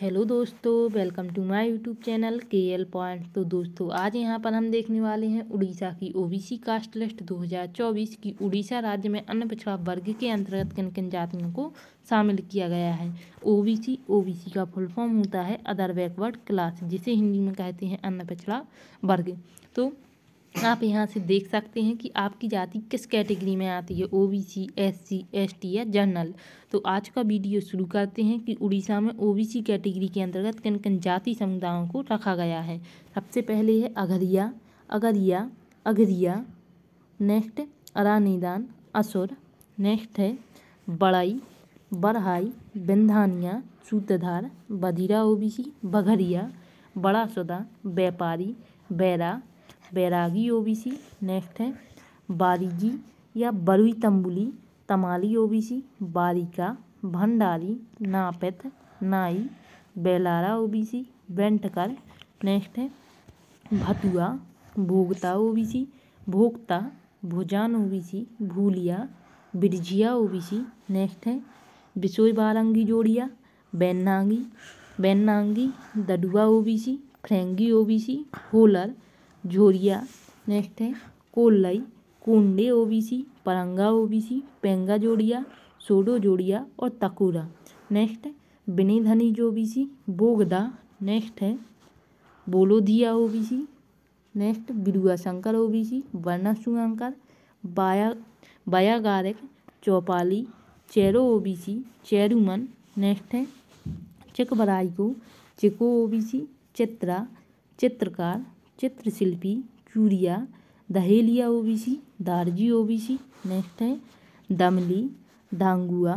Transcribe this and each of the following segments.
hello दोस्तों welcome to my YouTube channel K L point तो दोस्तों आज यहाँ पर हम देखने वाले हैं उड़ीसा की ओबीसी कास्ट लिस्ट 2024 की उड़ीसा राज्य में अन्य पिछड़ा वर्ग के अंतर्गत किन किन जातियों को शामिल किया गया है ओबीसी ओबीसी का फुल फॉर्म होता है अदर बैकवर्ड क्लास जिसे हिंदी में कहते हैं अन्य पिछड़ा वर्ग तो आप यहाँ से देख सकते हैं कि आपकी जाति किस कैटेगरी में आती है O B C S C S T या जनरल तो आज का वीडियो शुरू करते हैं कि उड़ीसा में ओ बी सी कैटेगरी के अंतर्गत किन किन जाति समुदायों को रखा गया है सबसे पहले है अगरिया अगरिया अगरिया नेक्स्ट अरानीदान असुर नेक्स्ट है बड़ाई बरहाई बिंधानिया सूत्रधार बधीरा ओबीसी बघरिया बड़ा सुदा व्यापारी बैरा बैरागी ओबीसी नेक्स्ट है बारीगी या बरुई तंबुली तमाली ओबीसी बारिका भंडारी नापेत नाई बेलारा ओबीसी बेंटकर नेक्स्ट है भतुआ भोगता ओबीसी भोगता भुजान ओबीसी भूलिया बिरझिया ओबीसी नेक्स्ट है बिसोई बारंगी जोड़िया बैनांगी बैनांगी दडुआ ओबीसी फ्रेंगी ओबीसी होलर झोरिया नेक्स्ट है कोल्लई कोंडे ओबीसी परंगा ओबीसी पेंगा जोड़िया सोडो जोड़िया और तकूरा नेक्स्ट है बी ओबीसी बोगदा नेक्स्ट है Bolodhia OBC next Birua Shankar OBC Varna Sunkar Baya Bayagarak Chaupali Chero OBC Cheruman next है चिको ओ Chiko OBC Chitra Chitrakar Chitrashilpi Churia Dahelia OBC Darji OBC next है Damali Dangua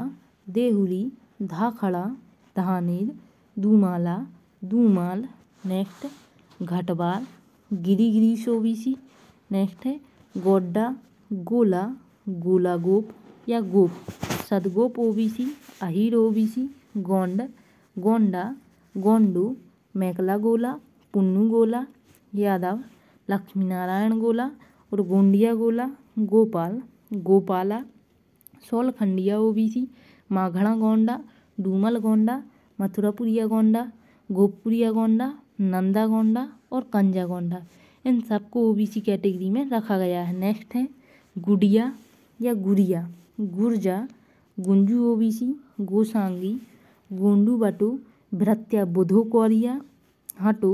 Dehuri Dhakhada Dhaner Dumala Dumal next Ghatwal Giri Girish OBC next है गोड्डा गोला गोला गोप या गोप सदगोप ओबीसी अहिर ओबीसी गोंड गोंडा गोंडो मैकला गोला पुन्नू गोला यादव लक्ष्मी नारायण गोला और गोंडिया गोला गोपाल गोपाला बी ओबीसी माघड़ा गोंडा डूमल गोंडा मथुरापुरिया गोंडा गोपुरिया गोंडा नंदा गोंडा और कंजा गोंडा इन सबको ओबीसी कैटेगरी में रखा गया है नेक्स्ट है गुडिया या गुड़िया गुर्जा गुंजू ओबीसी गोसांगी गोंडू बटू भ्रत्या बुधो कौरिया हटो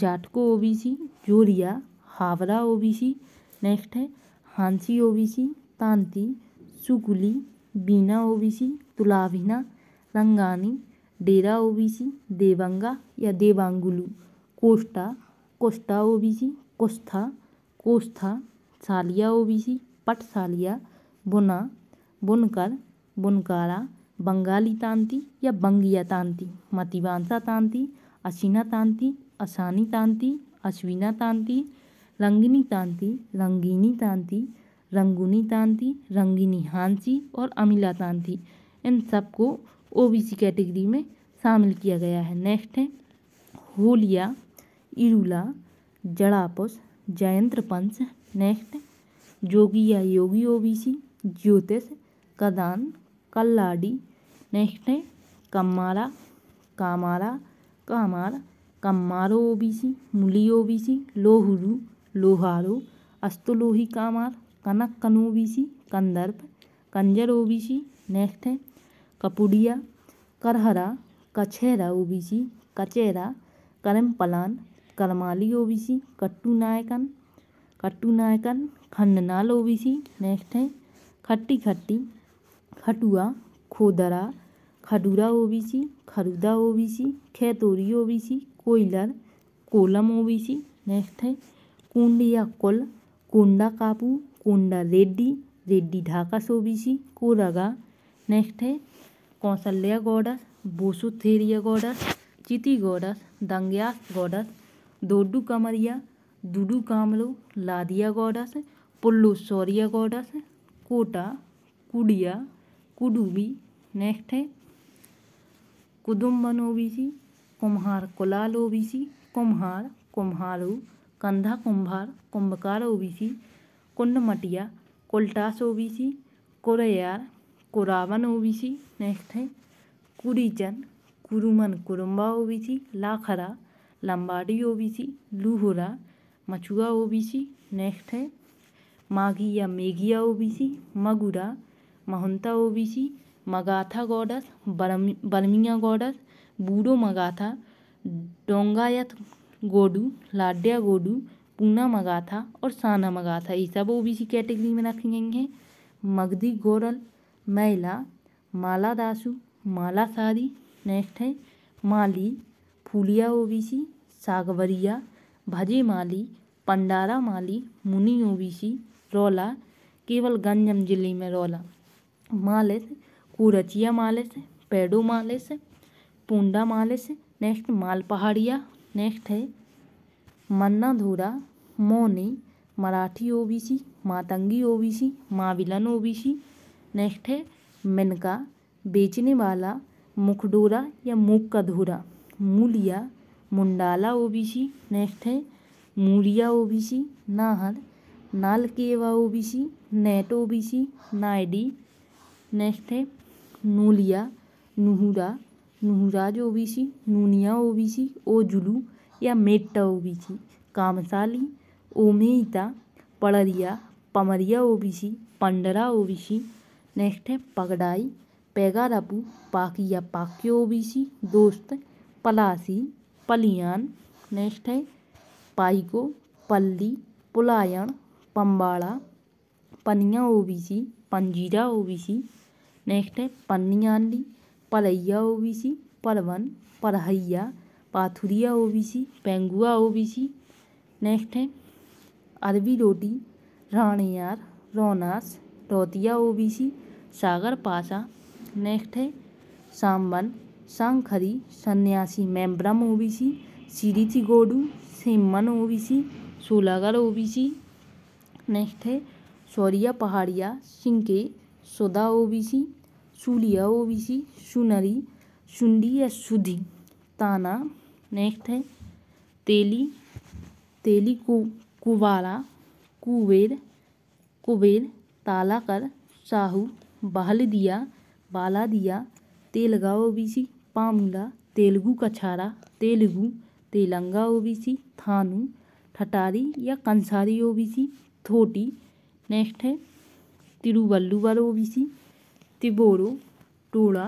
जाटको ओबीसी जोरिया हावड़ा ओबीसी नेक्स्ट है Hansi OBC Tanti Sukuli Bina OBC Tulabhina Rangani Dera OBC Devanga या देवांगुलू कोस्टा कोस्टा ओबीसी कोस्था कोस्था सालिया ओबीसी सालिया बुना बुनकर बुनकारा बंगाली तांती या बंगिया तांती मतिवांसा तांती असीना तांती असानी तांती अश्विना तांती रंगिनी तांती लंगिनी तांती रंगुनी तांती रंगिनी हांसी और अमिला तांती इन सबको सी कैटेगरी में शामिल किया गया है नेक्स्ट है होलिया इरुला जड़ापुस जयंत्र पंच नेक्स्ट जोगी या योगी ओबीसी ज्योतिष कदान कल्लाडी नेक्स्ट है कम्मारा कामारा कामार कम्मारो ओबीसी मुली ओबीसी लोहरू लोहारो अस्तलोही कामार कनक कन OBC Kandarpa Kanjar OBC next है कपुडिया करहरा कछेरा ओबीसी कचेरा करम पलान करमाली ओबीसी कट्टू नायकन कट्टू नायकन खंडनाल ओबीसी नेक्स्ट है Khatti Khatti Khatua Khodra Khadura OBC Kharuda OBC Khaitori OBC Koyalar Kolam OBC next है कुंडिया कोल कोंडा काबू कोंडा रेड्डी रेड्डी ढाकस ओबीसी कोरागा नेक्स्ट है कौशल्या गौडस बोसो थेरिया गौडस चिति गौडस दंग्या गौडस दोडू कमरिया दुडू कामलो लादिया गौडस पुल्लू सौरिया गौडस कोटा कुडिया कुडूबी नेक्स्ट है कुदुम्बन ओबीसी कुम्हार कोलाल ओबीसी कुम्हार कुम्हारू कंधा कुम्हार कुंभकार OBC Kund Matia Kultas OBC Kuryar Kuravan OBC next है Kurichan Kuruman Kurumba OBC Lakhara Lambadi OBC Luhura Machhua OBC next है माघी या मेघिया ओबीसी मगुरा महंता ओबीसी मगाथा गॉडस बर्मिया गॉडस बूढ़ो था डोंगायत तो गोडू लाड्या गोडू पूना था और साना था ये सब ओ बी कैटेगरी में रखी गई हैं मगधी गोरल मैला माला दासू माला सारी नेक्स्ट है माली फूलिया ओ बी सी सागवरिया भजे माली पंडारा माली मुनी ओ बी सी रौला केवल गंजम जिले में रौला मालिस कुरचिया मालिस पेडो मालिस पूंडा मालिस नेक्स्ट माल पहाड़िया नेक्स्ट है Manna Dhura Moni Marathi OBC Matangi OBC Mavilan OBC next है मिनका बेचने वाला मुखडोरा या मूक का धूरा मूलिया मुंडाला ओबीसी नेक्स्ट है B OBC Nahar Nal B OBC नेट ओबीसी नायडी नेक्स्ट है नूलिया नूहूरा ओ बी सी नूनिया ओ ओ ओजुलू या मेट्टा सी Kamsali Ometa Padaria Pamaria O B C Pandara O B C next है पगड़ाई पैगारापू पाकी या पाक्य ओबीसी दोस्त पलासी पलियान नेक्स्ट है पाइको पल्ली Pulayan Pambada Pania O B C Panjira O B C next है Panniyali Palaiya O B C Palavan Parahaiya Pathuria O B C Pengua O B C next है अरबी रोटी राणियार रोनास रोतिया सी सागर पाशा नेक्स्ट है Samban Sankhari Sanyasi Maimbram Membram OBC Sirithi Godu Siman O B O Solagar C next है सौरिया पहाड़िया सिंके सुदा सी सूलिया ओ बी सी सुनरी सुंडी या सुधी ताना नेक्स्ट है तेली तेली कु कुवाला कुबेर कुबेर तालाकर साहू बाला दिया Telaga O B C Pamula Telugu Kachhara Telugu Telanga O B C Thanu Thatari या Kansari O B C Thoti next है Tiruvalluvar O B C Tiboro Toda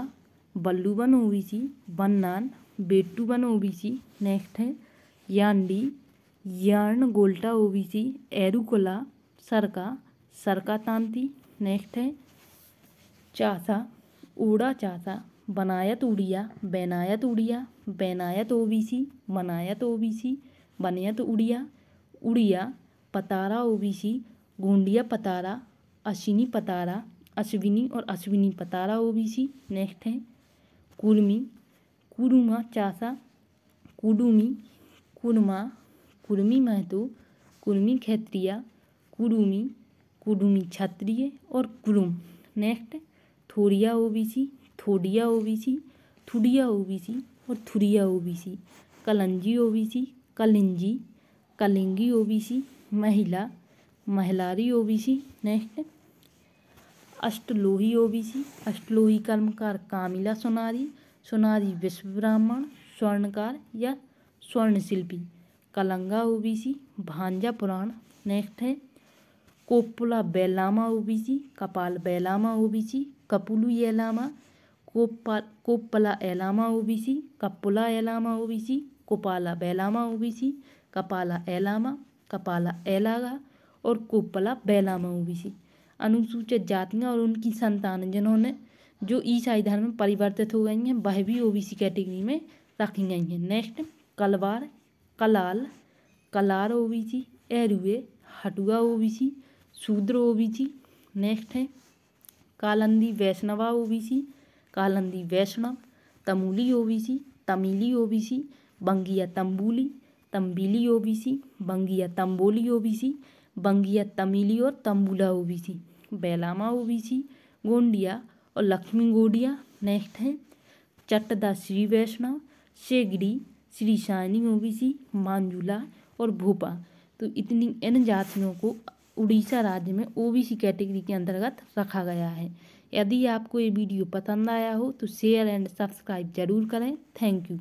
Ballu Ban O B सी बन्नान बेटू बन ओ बी सी नेक्स्ट है यांडी यार्न गोल्टा ओ बी सी एरुकोला सरका सरका तांती नेक्स्ट है Chasa Uda Chasa Banayat Odia Benayat Odia Benayat O B C Manayat O B C Banayat Odia Odia Patara O B C Gondia Patara Ashini Patara Ashwini और Ashwini Patara OBC next है कुर्मी कुरुमा चासा कुडुमी कुरमा कुर्मी महतो कुर्मी खेत्रिया कुरुमी कुडुमी क्षत्रिय और Kurum next Thodia OBC Thodia OBC Thudia OBC और Thuria OBC Kalanji OBC Kalinji Kalingi OBC Mahila Mahilari OBC next अष्टलोही OBC Ashtalohi Karmakar Kamila Sonari Sonari विश्व ब्राह्मण स्वर्णकार या स्वर्ण शिल्पी कलंगा ओबीसी भांजा पुराण नेक्स्ट है कोपुला बेलामा OBC Kapal Belama OBC Kapulu Elama Kopa Kopala Elama OBC Kapula Elama OBC Kopala Belama OBC कपाला एलामा कपाला एलागा और कोपला बेलामा ओबीसी अनुसूचित जातियाँ और उनकी संतान जिन्होंने जो ईसाई धर्म में परिवर्तित हो गई हैं वह भी सी कैटेगरी में रखी गई हैं next Kalwar Kalal Kalar O B C एरुए Hatua O B C Shudra O B C next है Kalandi Vaishnava O B C Kalandi Vaishnav Tamuli O B C Tamili C Bangia Tambuli Tambili O B C Bangia Tamboli O B C Bangia Tamili और तम्बूला ओ बी सी बेलामा ओबीसी गोंडिया और लक्ष्मी गोडिया नेक्स्ट है चट्टदा श्री वैष्णव शेगड़ी श्री शाइनी ओबीसी मांजुला और भोपा तो इतनी इन जातियों को उड़ीसा राज्य में ओबीसी कैटेगरी के अंतर्गत रखा गया है यदि आपको ये वीडियो पसंद आया हो तो शेयर एंड सब्सक्राइब जरूर करें थैंक यू